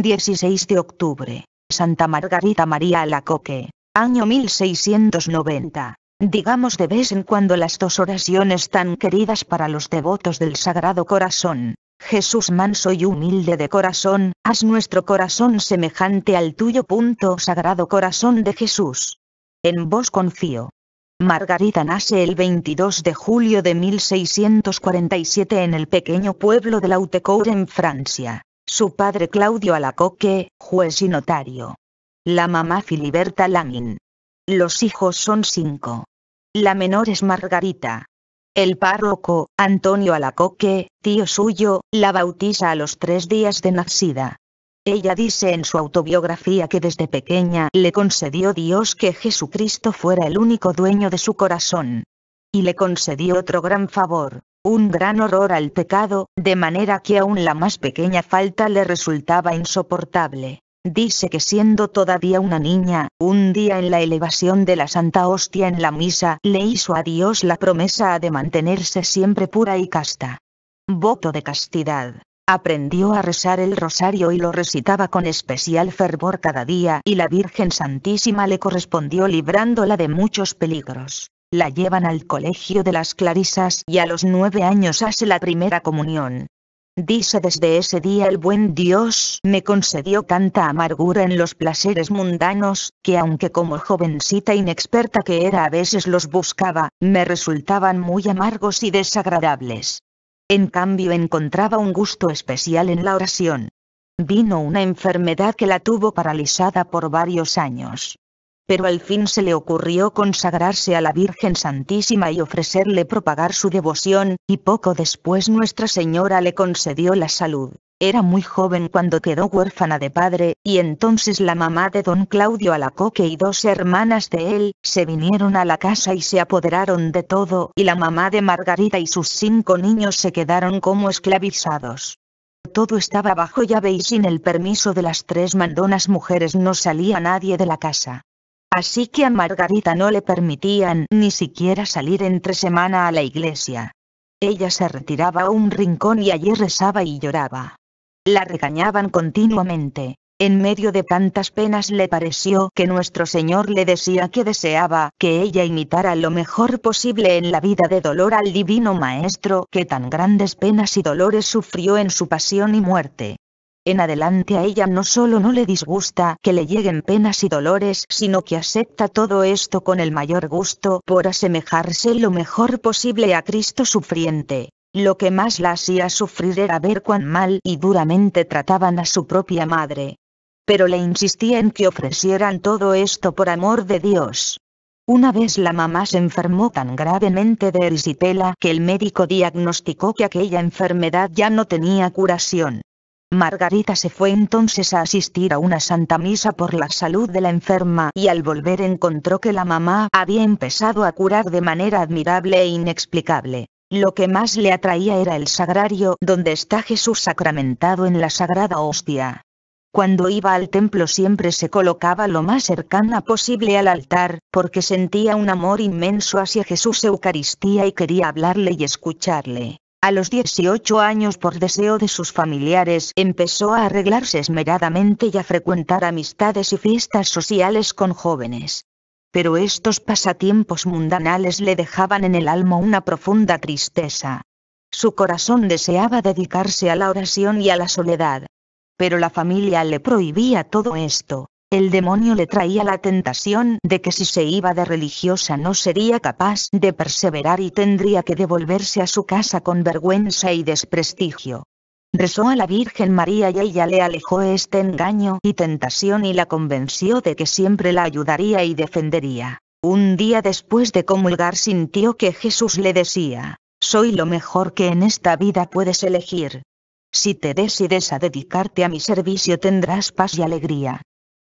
16 de octubre. Santa Margarita María Alacoque. Año 1690. Digamos de vez en cuando las dos oraciones tan queridas para los devotos del Sagrado Corazón. Jesús manso y humilde de corazón, haz nuestro corazón semejante al tuyo. Punto, Sagrado Corazón de Jesús. En vos confío. Margarita nace el 22 de julio de 1647 en el pequeño pueblo de Lautecour en Francia. Su padre Claudio Alacoque, juez y notario. La mamá Filiberta Lamin. Los hijos son cinco. La menor es Margarita. El párroco, Antonio Alacoque, tío suyo, la bautiza a los tres días de nacida. Ella dice en su autobiografía que desde pequeña le concedió Dios que Jesucristo fuera el único dueño de su corazón y le concedió otro gran favor, un gran horror al pecado, de manera que aún la más pequeña falta le resultaba insoportable. Dice que siendo todavía una niña, un día en la elevación de la Santa Hostia en la misa, le hizo a Dios la promesa de mantenerse siempre pura y casta. Voto de castidad. Aprendió a rezar el rosario y lo recitaba con especial fervor cada día y la Virgen Santísima le correspondió librándola de muchos peligros la llevan al colegio de las Clarisas y a los nueve años hace la primera comunión. Dice desde ese día el buen Dios me concedió tanta amargura en los placeres mundanos, que aunque como jovencita inexperta que era a veces los buscaba, me resultaban muy amargos y desagradables. En cambio encontraba un gusto especial en la oración. Vino una enfermedad que la tuvo paralizada por varios años pero al fin se le ocurrió consagrarse a la Virgen Santísima y ofrecerle propagar su devoción, y poco después Nuestra Señora le concedió la salud. Era muy joven cuando quedó huérfana de padre, y entonces la mamá de don Claudio Alacoque y dos hermanas de él, se vinieron a la casa y se apoderaron de todo, y la mamá de Margarita y sus cinco niños se quedaron como esclavizados todo estaba bajo llave y sin el permiso de las tres mandonas mujeres no salía nadie de la casa. Así que a Margarita no le permitían ni siquiera salir entre semana a la iglesia. Ella se retiraba a un rincón y allí rezaba y lloraba. La regañaban continuamente. En medio de tantas penas le pareció que nuestro Señor le decía que deseaba que ella imitara lo mejor posible en la vida de dolor al divino Maestro que tan grandes penas y dolores sufrió en su pasión y muerte. En adelante a ella no solo no le disgusta que le lleguen penas y dolores, sino que acepta todo esto con el mayor gusto por asemejarse lo mejor posible a Cristo sufriente. Lo que más la hacía sufrir era ver cuán mal y duramente trataban a su propia madre. Pero le insistía en que ofrecieran todo esto por amor de Dios. Una vez la mamá se enfermó tan gravemente de erisipela que el médico diagnosticó que aquella enfermedad ya no tenía curación. Margarita se fue entonces a asistir a una santa misa por la salud de la enferma y al volver encontró que la mamá había empezado a curar de manera admirable e inexplicable. Lo que más le atraía era el sagrario donde está Jesús sacramentado en la sagrada hostia. Cuando iba al templo siempre se colocaba lo más cercana posible al altar, porque sentía un amor inmenso hacia Jesús Eucaristía y quería hablarle y escucharle. A los 18 años por deseo de sus familiares empezó a arreglarse esmeradamente y a frecuentar amistades y fiestas sociales con jóvenes. Pero estos pasatiempos mundanales le dejaban en el alma una profunda tristeza. Su corazón deseaba dedicarse a la oración y a la soledad. Pero la familia le prohibía todo esto. El demonio le traía la tentación de que si se iba de religiosa no sería capaz de perseverar y tendría que devolverse a su casa con vergüenza y desprestigio. Rezó a la Virgen María y ella le alejó este engaño y tentación y la convenció de que siempre la ayudaría y defendería. Un día después de comulgar sintió que Jesús le decía, soy lo mejor que en esta vida puedes elegir. Si te decides a dedicarte a mi servicio tendrás paz y alegría.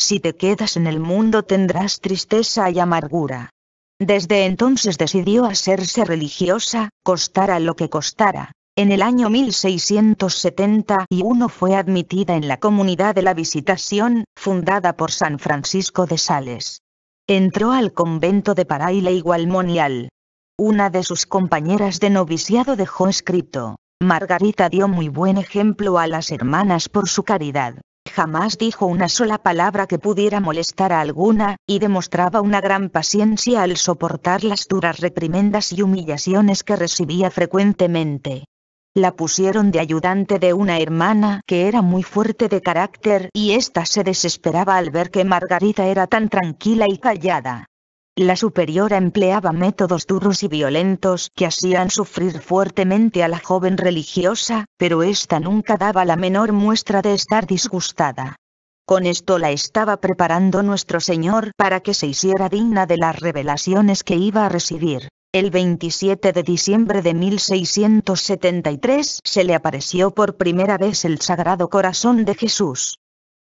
Si te quedas en el mundo tendrás tristeza y amargura. Desde entonces decidió hacerse religiosa, costara lo que costara. En el año 1671 fue admitida en la Comunidad de la Visitación, fundada por San Francisco de Sales. Entró al convento de paray igualmonial Gualmonial. Una de sus compañeras de noviciado dejó escrito, Margarita dio muy buen ejemplo a las hermanas por su caridad, jamás dijo una sola palabra que pudiera molestar a alguna, y demostraba una gran paciencia al soportar las duras reprimendas y humillaciones que recibía frecuentemente. La pusieron de ayudante de una hermana que era muy fuerte de carácter y ésta se desesperaba al ver que Margarita era tan tranquila y callada. La superiora empleaba métodos duros y violentos que hacían sufrir fuertemente a la joven religiosa, pero ésta nunca daba la menor muestra de estar disgustada. Con esto la estaba preparando nuestro Señor para que se hiciera digna de las revelaciones que iba a recibir. El 27 de diciembre de 1673 se le apareció por primera vez el Sagrado Corazón de Jesús.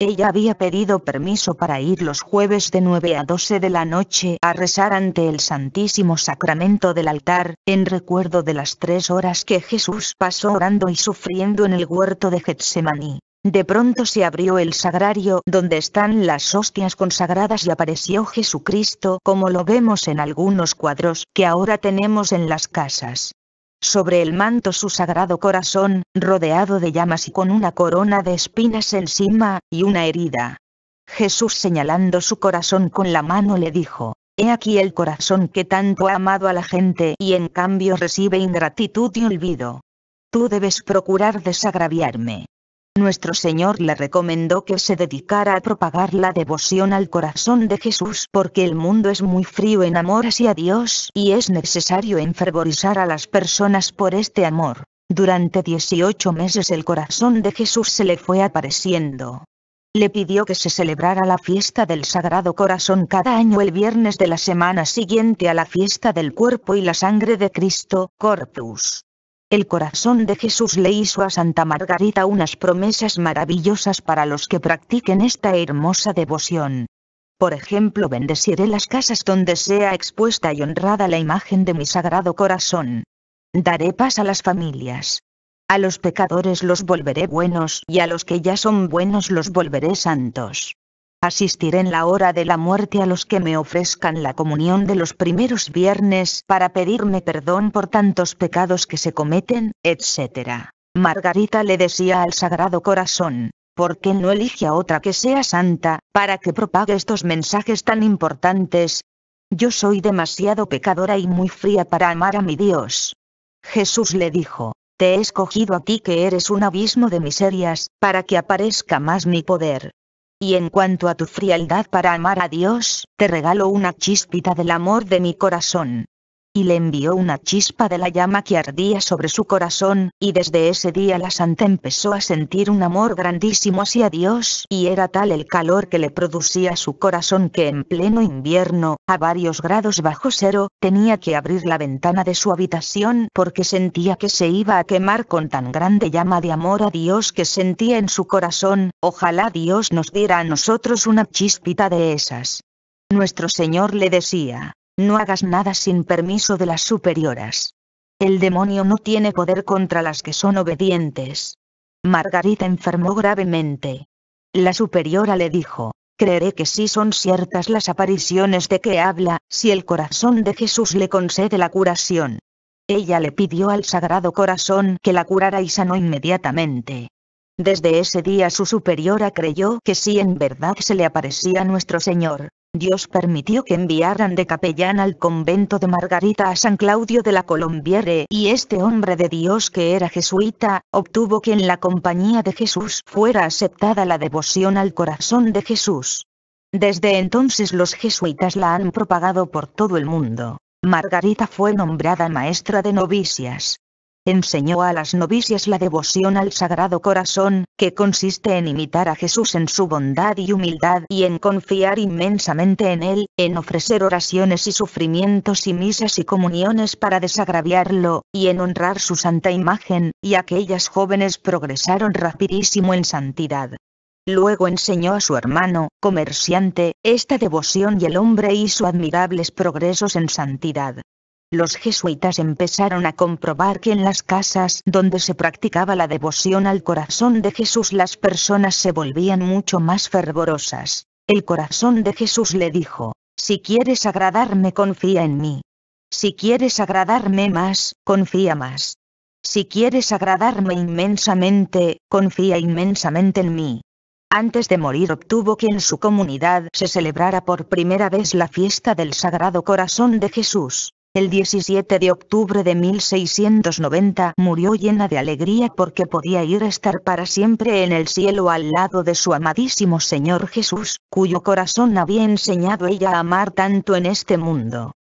Ella había pedido permiso para ir los jueves de 9 a 12 de la noche a rezar ante el Santísimo Sacramento del altar, en recuerdo de las tres horas que Jesús pasó orando y sufriendo en el huerto de Getsemaní. De pronto se abrió el sagrario donde están las hostias consagradas y apareció Jesucristo como lo vemos en algunos cuadros que ahora tenemos en las casas sobre el manto su sagrado corazón, rodeado de llamas y con una corona de espinas encima, y una herida. Jesús señalando su corazón con la mano le dijo, He aquí el corazón que tanto ha amado a la gente y en cambio recibe ingratitud y olvido. Tú debes procurar desagraviarme. Nuestro Señor le recomendó que se dedicara a propagar la devoción al corazón de Jesús porque el mundo es muy frío en amor hacia Dios y es necesario enfervorizar a las personas por este amor. Durante 18 meses el corazón de Jesús se le fue apareciendo. Le pidió que se celebrara la fiesta del Sagrado Corazón cada año el viernes de la semana siguiente a la fiesta del cuerpo y la sangre de Cristo, Corpus. El corazón de Jesús le hizo a Santa Margarita unas promesas maravillosas para los que practiquen esta hermosa devoción. Por ejemplo, bendeciré las casas donde sea expuesta y honrada la imagen de mi sagrado corazón. Daré paz a las familias. A los pecadores los volveré buenos y a los que ya son buenos los volveré santos asistiré en la hora de la muerte a los que me ofrezcan la comunión de los primeros viernes para pedirme perdón por tantos pecados que se cometen, etc. Margarita le decía al Sagrado Corazón, ¿por qué no elige a otra que sea santa, para que propague estos mensajes tan importantes? Yo soy demasiado pecadora y muy fría para amar a mi Dios. Jesús le dijo, te he escogido a ti que eres un abismo de miserias, para que aparezca más mi poder, y en cuanto a tu frialdad para amar a Dios, te regalo una chispita del amor de mi corazón y le envió una chispa de la llama que ardía sobre su corazón, y desde ese día la santa empezó a sentir un amor grandísimo hacia Dios, y era tal el calor que le producía su corazón que en pleno invierno, a varios grados bajo cero, tenía que abrir la ventana de su habitación porque sentía que se iba a quemar con tan grande llama de amor a Dios que sentía en su corazón, ojalá Dios nos diera a nosotros una chispita de esas. Nuestro Señor le decía, no hagas nada sin permiso de las superioras. El demonio no tiene poder contra las que son obedientes. Margarita enfermó gravemente. La superiora le dijo, creeré que sí son ciertas las apariciones de que habla, si el corazón de Jesús le concede la curación. Ella le pidió al Sagrado Corazón que la curara y sanó inmediatamente. Desde ese día su superiora creyó que si en verdad se le aparecía nuestro Señor, Dios permitió que enviaran de capellán al convento de Margarita a San Claudio de la Colombiere y este hombre de Dios que era jesuita, obtuvo que en la compañía de Jesús fuera aceptada la devoción al corazón de Jesús. Desde entonces los jesuitas la han propagado por todo el mundo. Margarita fue nombrada maestra de novicias, enseñó a las novicias la devoción al Sagrado Corazón, que consiste en imitar a Jesús en su bondad y humildad y en confiar inmensamente en Él, en ofrecer oraciones y sufrimientos y misas y comuniones para desagraviarlo, y en honrar su santa imagen, y aquellas jóvenes progresaron rapidísimo en santidad. Luego enseñó a su hermano, comerciante, esta devoción y el hombre hizo admirables progresos en santidad los jesuitas empezaron a comprobar que en las casas donde se practicaba la devoción al corazón de Jesús las personas se volvían mucho más fervorosas. El corazón de Jesús le dijo, si quieres agradarme confía en mí. Si quieres agradarme más, confía más. Si quieres agradarme inmensamente, confía inmensamente en mí. Antes de morir obtuvo que en su comunidad se celebrara por primera vez la fiesta del Sagrado Corazón de Jesús. El 17 de octubre de 1690 murió llena de alegría porque podía ir a estar para siempre en el cielo al lado de su amadísimo Señor Jesús, cuyo corazón había enseñado ella a amar tanto en este mundo.